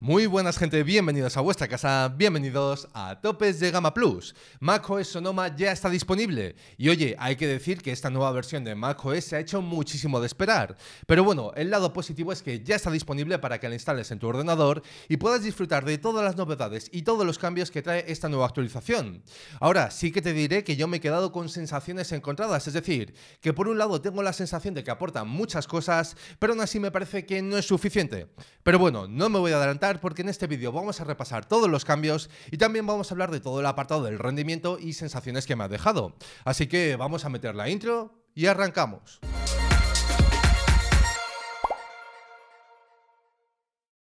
Muy buenas gente, bienvenidos a vuestra casa, bienvenidos a Topes de Gama Plus. macOS Sonoma ya está disponible y oye, hay que decir que esta nueva versión de macOS se ha hecho muchísimo de esperar. Pero bueno, el lado positivo es que ya está disponible para que la instales en tu ordenador y puedas disfrutar de todas las novedades y todos los cambios que trae esta nueva actualización. Ahora, sí que te diré que yo me he quedado con sensaciones encontradas, es decir, que por un lado tengo la sensación de que aporta muchas cosas, pero aún así me parece que no es suficiente. Pero bueno, no me voy a adelantar porque en este vídeo vamos a repasar todos los cambios y también vamos a hablar de todo el apartado del rendimiento y sensaciones que me ha dejado. Así que vamos a meter la intro y arrancamos.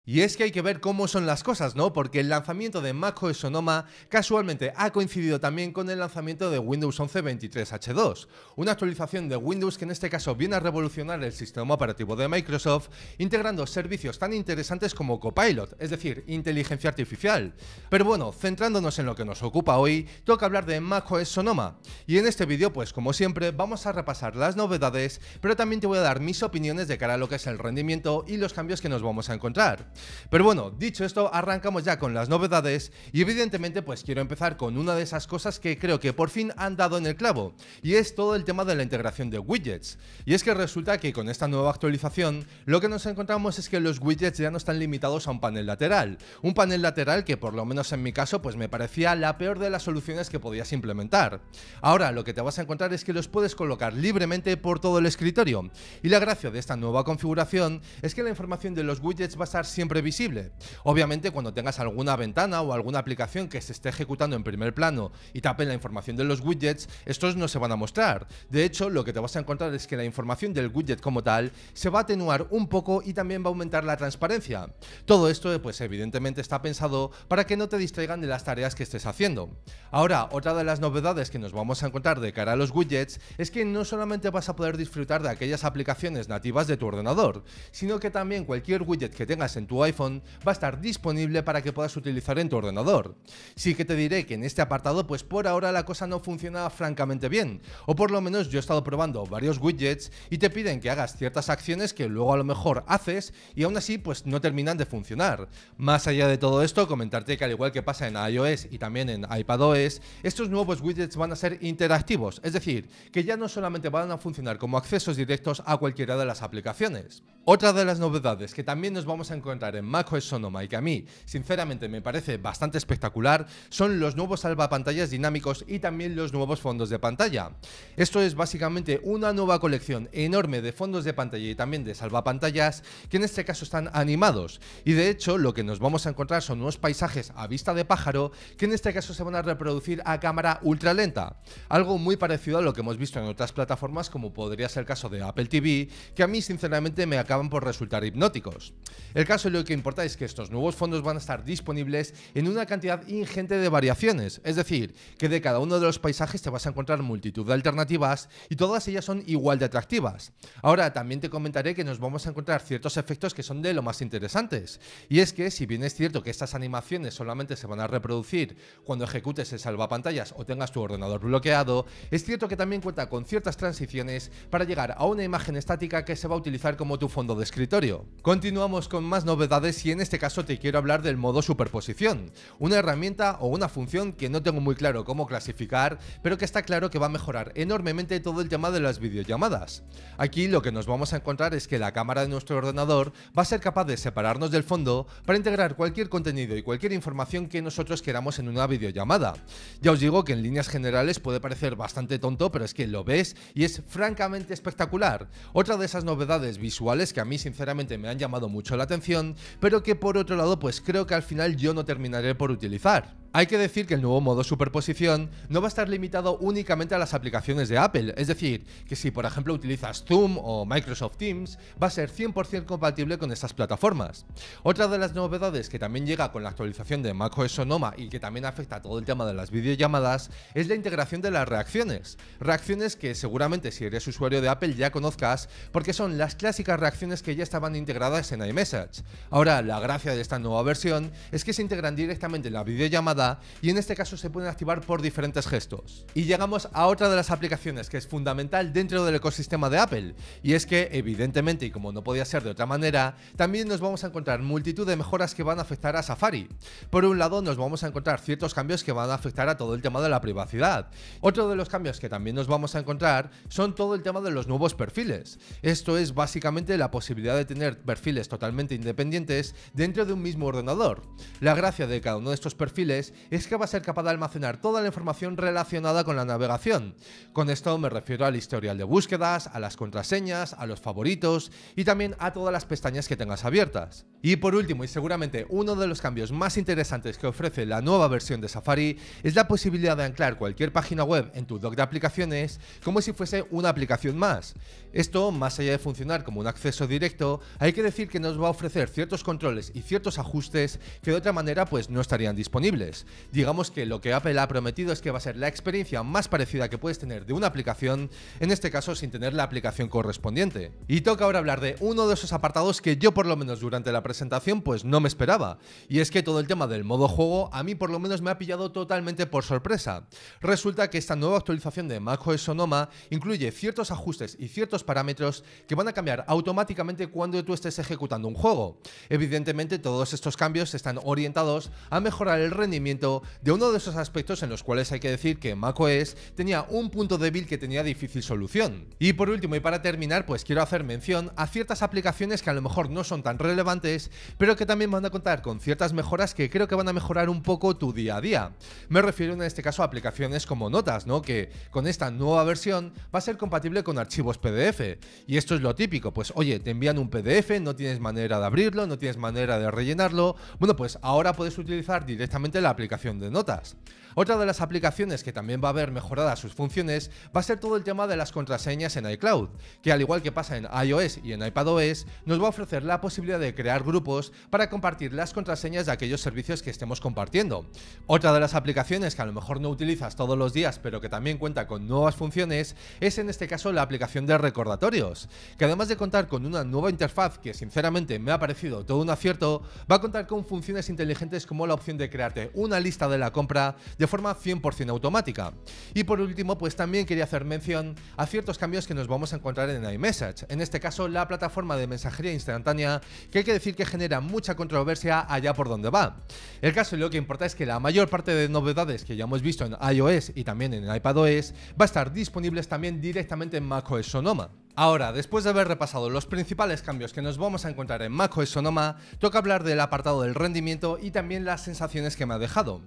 Y es que hay que ver cómo son las cosas, ¿no? Porque el lanzamiento de macOS Sonoma casualmente ha coincidido también con el lanzamiento de Windows 11 23H2, una actualización de Windows que en este caso viene a revolucionar el sistema operativo de Microsoft, integrando servicios tan interesantes como Copilot, es decir, inteligencia artificial. Pero bueno, centrándonos en lo que nos ocupa hoy, toca hablar de macOS Sonoma. Y en este vídeo, pues como siempre, vamos a repasar las novedades, pero también te voy a dar mis opiniones de cara a lo que es el rendimiento y los cambios que nos vamos a encontrar. Pero bueno, dicho esto, arrancamos ya con las novedades y evidentemente pues quiero empezar con una de esas cosas que creo que por fin han dado en el clavo y es todo el tema de la integración de widgets. Y es que resulta que con esta nueva actualización lo que nos encontramos es que los widgets ya no están limitados a un panel lateral, un panel lateral que por lo menos en mi caso pues me parecía la peor de las soluciones que podías implementar. Ahora lo que te vas a encontrar es que los puedes colocar libremente por todo el escritorio y la gracia de esta nueva configuración es que la información de los widgets va a estar siempre previsible visible. Obviamente, cuando tengas alguna ventana o alguna aplicación que se esté ejecutando en primer plano y tapen la información de los widgets, estos no se van a mostrar. De hecho, lo que te vas a encontrar es que la información del widget como tal se va a atenuar un poco y también va a aumentar la transparencia. Todo esto, pues evidentemente está pensado para que no te distraigan de las tareas que estés haciendo. Ahora, otra de las novedades que nos vamos a encontrar de cara a los widgets es que no solamente vas a poder disfrutar de aquellas aplicaciones nativas de tu ordenador, sino que también cualquier widget que tengas en tu iPhone va a estar disponible para que puedas utilizar en tu ordenador. Sí que te diré que en este apartado pues por ahora la cosa no funciona francamente bien, o por lo menos yo he estado probando varios widgets y te piden que hagas ciertas acciones que luego a lo mejor haces y aún así pues no terminan de funcionar. Más allá de todo esto, comentarte que al igual que pasa en iOS y también en iPadOS, estos nuevos widgets van a ser interactivos, es decir, que ya no solamente van a funcionar como accesos directos a cualquiera de las aplicaciones. Otra de las novedades que también nos vamos a encontrar en en macOS Sonoma y que a mí, sinceramente, me parece bastante espectacular, son los nuevos salvapantallas dinámicos y también los nuevos fondos de pantalla. Esto es básicamente una nueva colección enorme de fondos de pantalla y también de salvapantallas que en este caso están animados. Y de hecho, lo que nos vamos a encontrar son unos paisajes a vista de pájaro que en este caso se van a reproducir a cámara ultra lenta. Algo muy parecido a lo que hemos visto en otras plataformas como podría ser el caso de Apple TV, que a mí sinceramente me acaban por resultar hipnóticos. El caso lo que importa es que estos nuevos fondos van a estar disponibles en una cantidad ingente de variaciones, es decir, que de cada uno de los paisajes te vas a encontrar multitud de alternativas y todas ellas son igual de atractivas. Ahora, también te comentaré que nos vamos a encontrar ciertos efectos que son de lo más interesantes, y es que si bien es cierto que estas animaciones solamente se van a reproducir cuando ejecutes el salvapantallas o tengas tu ordenador bloqueado, es cierto que también cuenta con ciertas transiciones para llegar a una imagen estática que se va a utilizar como tu fondo de escritorio. Continuamos con más novedades y en este caso te quiero hablar del modo superposición, una herramienta o una función que no tengo muy claro cómo clasificar, pero que está claro que va a mejorar enormemente todo el tema de las videollamadas. Aquí lo que nos vamos a encontrar es que la cámara de nuestro ordenador va a ser capaz de separarnos del fondo para integrar cualquier contenido y cualquier información que nosotros queramos en una videollamada. Ya os digo que en líneas generales puede parecer bastante tonto, pero es que lo ves y es francamente espectacular. Otra de esas novedades visuales que a mí sinceramente me han llamado mucho la atención pero que por otro lado pues creo que al final yo no terminaré por utilizar. Hay que decir que el nuevo modo superposición no va a estar limitado únicamente a las aplicaciones de Apple, es decir, que si por ejemplo utilizas Zoom o Microsoft Teams, va a ser 100% compatible con estas plataformas. Otra de las novedades que también llega con la actualización de macOS Sonoma y que también afecta a todo el tema de las videollamadas es la integración de las reacciones. Reacciones que seguramente si eres usuario de Apple ya conozcas porque son las clásicas reacciones que ya estaban integradas en iMessage. Ahora, la gracia de esta nueva versión es que se integran directamente en la videollamada y en este caso se pueden activar por diferentes gestos. Y llegamos a otra de las aplicaciones que es fundamental dentro del ecosistema de Apple y es que evidentemente y como no podía ser de otra manera, también nos vamos a encontrar multitud de mejoras que van a afectar a Safari. Por un lado nos vamos a encontrar ciertos cambios que van a afectar a todo el tema de la privacidad. Otro de los cambios que también nos vamos a encontrar son todo el tema de los nuevos perfiles. Esto es básicamente la posibilidad de tener perfiles totalmente independientes dentro de un mismo ordenador. La gracia de cada uno de estos perfiles es que va a ser capaz de almacenar toda la información relacionada con la navegación. Con esto me refiero al historial de búsquedas, a las contraseñas, a los favoritos y también a todas las pestañas que tengas abiertas. Y por último, y seguramente uno de los cambios más interesantes que ofrece la nueva versión de Safari es la posibilidad de anclar cualquier página web en tu dock de aplicaciones como si fuese una aplicación más. Esto, más allá de funcionar como un acceso directo, hay que decir que nos va a ofrecer ciertos controles y ciertos ajustes que de otra manera pues no estarían disponibles digamos que lo que Apple ha prometido es que va a ser la experiencia más parecida que puedes tener de una aplicación, en este caso sin tener la aplicación correspondiente. Y toca ahora hablar de uno de esos apartados que yo por lo menos durante la presentación pues no me esperaba, y es que todo el tema del modo juego a mí por lo menos me ha pillado totalmente por sorpresa. Resulta que esta nueva actualización de macOS Sonoma incluye ciertos ajustes y ciertos parámetros que van a cambiar automáticamente cuando tú estés ejecutando un juego. Evidentemente todos estos cambios están orientados a mejorar el rendimiento de uno de esos aspectos en los cuales hay que decir que macOS tenía un punto débil que tenía difícil solución. Y por último y para terminar, pues quiero hacer mención a ciertas aplicaciones que a lo mejor no son tan relevantes, pero que también van a contar con ciertas mejoras que creo que van a mejorar un poco tu día a día. Me refiero en este caso a aplicaciones como Notas, ¿no? Que con esta nueva versión va a ser compatible con archivos PDF. Y esto es lo típico, pues oye, te envían un PDF, no tienes manera de abrirlo, no tienes manera de rellenarlo. Bueno, pues ahora puedes utilizar directamente la aplicación de notas. Otra de las aplicaciones que también va a ver mejoradas sus funciones va a ser todo el tema de las contraseñas en iCloud, que al igual que pasa en iOS y en iPadOS, nos va a ofrecer la posibilidad de crear grupos para compartir las contraseñas de aquellos servicios que estemos compartiendo. Otra de las aplicaciones que a lo mejor no utilizas todos los días, pero que también cuenta con nuevas funciones, es en este caso la aplicación de recordatorios, que además de contar con una nueva interfaz que sinceramente me ha parecido todo un acierto, va a contar con funciones inteligentes como la opción de crearte un una lista de la compra de forma 100% automática. Y por último, pues también quería hacer mención a ciertos cambios que nos vamos a encontrar en iMessage, en este caso la plataforma de mensajería instantánea, que hay que decir que genera mucha controversia allá por donde va. El caso lo que importa es que la mayor parte de novedades que ya hemos visto en iOS y también en iPadOS va a estar disponibles también directamente en macOS Sonoma. Ahora, después de haber repasado los principales cambios que nos vamos a encontrar en macOS Sonoma, toca hablar del apartado del rendimiento y también las sensaciones que me ha dejado.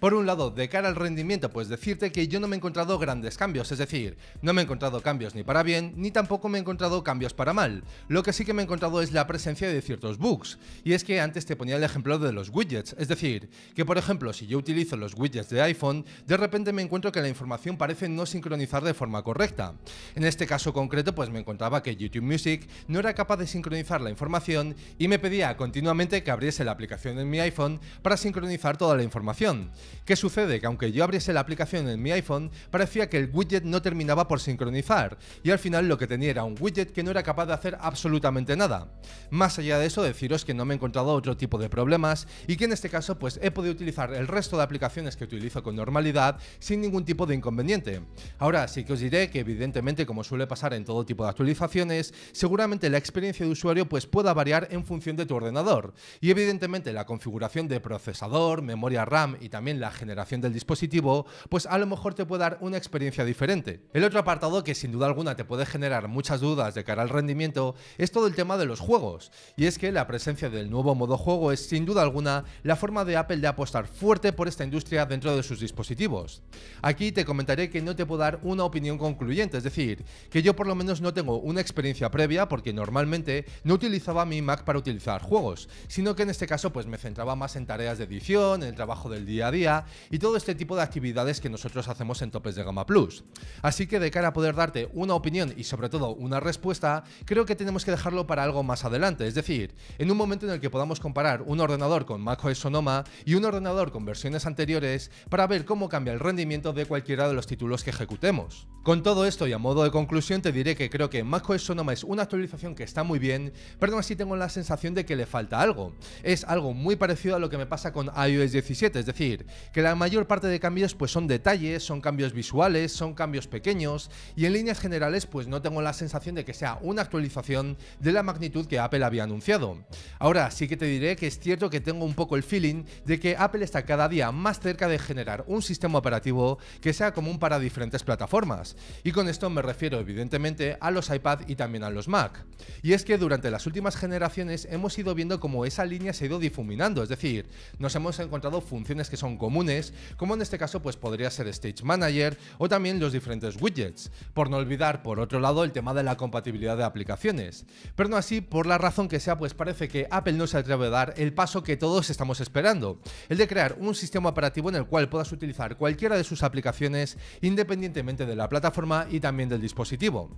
Por un lado, de cara al rendimiento, pues decirte que yo no me he encontrado grandes cambios, es decir, no me he encontrado cambios ni para bien, ni tampoco me he encontrado cambios para mal. Lo que sí que me he encontrado es la presencia de ciertos bugs, y es que antes te ponía el ejemplo de los widgets, es decir, que por ejemplo, si yo utilizo los widgets de iPhone, de repente me encuentro que la información parece no sincronizar de forma correcta. En este caso concreto, pues me encontraba que YouTube Music no era capaz de sincronizar la información y me pedía continuamente que abriese la aplicación en mi iPhone para sincronizar toda la información. ¿Qué sucede? Que aunque yo abriese la aplicación en mi iPhone, parecía que el widget no terminaba por sincronizar y al final lo que tenía era un widget que no era capaz de hacer absolutamente nada. Más allá de eso, deciros que no me he encontrado otro tipo de problemas y que en este caso pues he podido utilizar el resto de aplicaciones que utilizo con normalidad sin ningún tipo de inconveniente. Ahora sí que os diré que evidentemente como suele pasar en todo tipo de actualizaciones, seguramente la experiencia de usuario pues, pueda variar en función de tu ordenador. Y evidentemente la configuración de procesador, memoria RAM y también la generación del dispositivo, pues a lo mejor te puede dar una experiencia diferente. El otro apartado que sin duda alguna te puede generar muchas dudas de cara al rendimiento es todo el tema de los juegos. Y es que la presencia del nuevo modo juego es sin duda alguna la forma de Apple de apostar fuerte por esta industria dentro de sus dispositivos. Aquí te comentaré que no te puedo dar una opinión concluyente, es decir, que yo por lo menos no tengo una experiencia previa porque normalmente no utilizaba mi Mac para utilizar juegos, sino que en este caso pues me centraba más en tareas de edición, en el trabajo del día a día y todo este tipo de actividades que nosotros hacemos en Topes de Gama Plus. Así que de cara a poder darte una opinión y sobre todo una respuesta, creo que tenemos que dejarlo para algo más adelante, es decir, en un momento en el que podamos comparar un ordenador con Mac macOS Sonoma y un ordenador con versiones anteriores para ver cómo cambia el rendimiento de cualquiera de los títulos que ejecutemos. Con todo esto y a modo de conclusión te diré que creo creo que MacOS Sonoma es una actualización que está muy bien, pero aún así tengo la sensación de que le falta algo. Es algo muy parecido a lo que me pasa con iOS 17, es decir, que la mayor parte de cambios pues son detalles, son cambios visuales, son cambios pequeños y en líneas generales pues no tengo la sensación de que sea una actualización de la magnitud que Apple había anunciado. Ahora sí que te diré que es cierto que tengo un poco el feeling de que Apple está cada día más cerca de generar un sistema operativo que sea común para diferentes plataformas. Y con esto me refiero evidentemente a los iPad y también a los Mac. Y es que durante las últimas generaciones hemos ido viendo cómo esa línea se ha ido difuminando, es decir, nos hemos encontrado funciones que son comunes, como en este caso pues podría ser Stage Manager o también los diferentes widgets, por no olvidar por otro lado el tema de la compatibilidad de aplicaciones. Pero no así, por la razón que sea, pues parece que Apple no se atreve a dar el paso que todos estamos esperando, el de crear un sistema operativo en el cual puedas utilizar cualquiera de sus aplicaciones independientemente de la plataforma y también del dispositivo.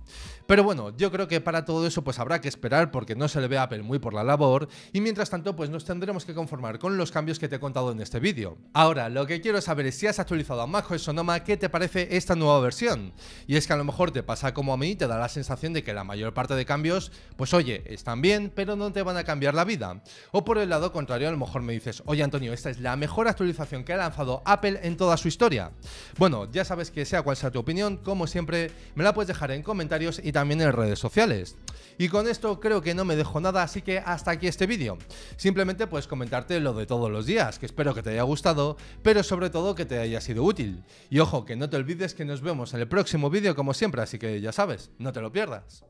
Pero bueno, yo creo que para todo eso pues habrá que esperar porque no se le ve a Apple muy por la labor y mientras tanto pues nos tendremos que conformar con los cambios que te he contado en este vídeo. Ahora, lo que quiero saber es si has actualizado a macOS Sonoma qué te parece esta nueva versión. Y es que a lo mejor te pasa como a mí, y te da la sensación de que la mayor parte de cambios, pues oye, están bien, pero no te van a cambiar la vida. O por el lado contrario, a lo mejor me dices, oye Antonio, esta es la mejor actualización que ha lanzado Apple en toda su historia. Bueno, ya sabes que sea cual sea tu opinión, como siempre, me la puedes dejar en comentarios y también en redes sociales. Y con esto creo que no me dejo nada, así que hasta aquí este vídeo. Simplemente puedes comentarte lo de todos los días, que espero que te haya gustado, pero sobre todo que te haya sido útil. Y ojo, que no te olvides que nos vemos en el próximo vídeo como siempre, así que ya sabes, no te lo pierdas.